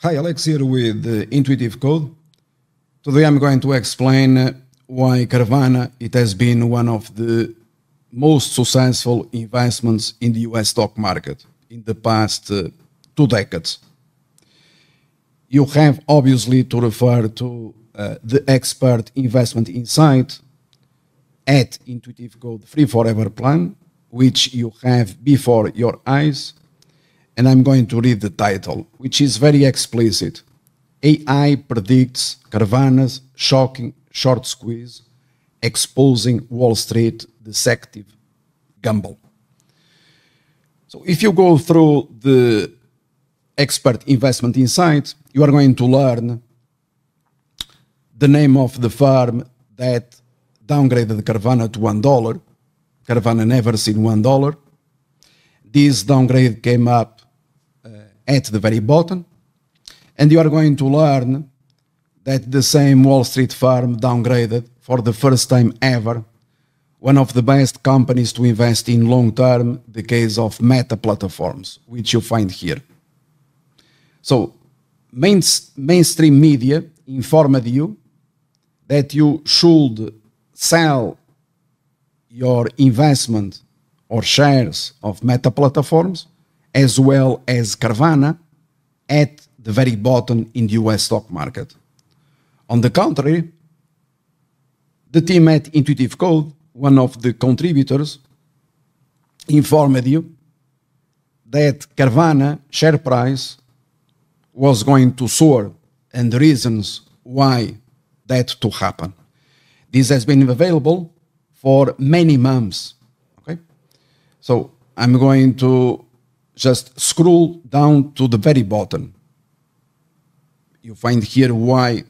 Hi, Alex here with uh, Intuitive Code. Today I'm going to explain why Carvana it has been one of the most successful investments in the US stock market in the past uh, two decades. You have obviously to refer to uh, the expert investment insight at Intuitive Code Free Forever Plan, which you have before your eyes and I'm going to read the title, which is very explicit. AI predicts Carvana's shocking short squeeze, exposing Wall Street deceptive gamble. So if you go through the expert investment insight, you are going to learn the name of the firm that downgraded Carvana to $1. Carvana never seen $1. This downgrade came up at the very bottom. And you are going to learn that the same Wall Street firm downgraded for the first time ever one of the best companies to invest in long term, the case of Meta Platforms, which you find here. So, main, mainstream media informed you that you should sell your investment or shares of Meta Platforms as well as Carvana at the very bottom in the US stock market. On the contrary, the team at Intuitive Code, one of the contributors, informed you that Carvana share price was going to soar and the reasons why that to happen. This has been available for many months. Okay, so I'm going to just scroll down to the very bottom. You find here why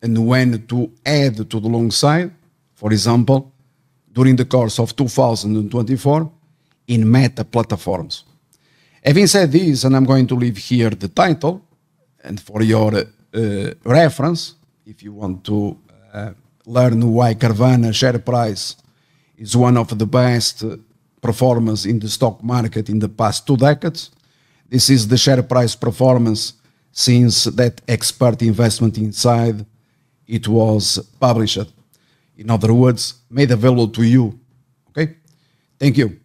and when to add to the long side. For example, during the course of 2024 in Meta platforms. Having said this, and I'm going to leave here the title and for your uh, reference, if you want to uh, learn why Carvana share price is one of the best uh, performance in the stock market in the past two decades. This is the share price performance since that expert investment inside it was published. In other words, made available to you. Okay? Thank you.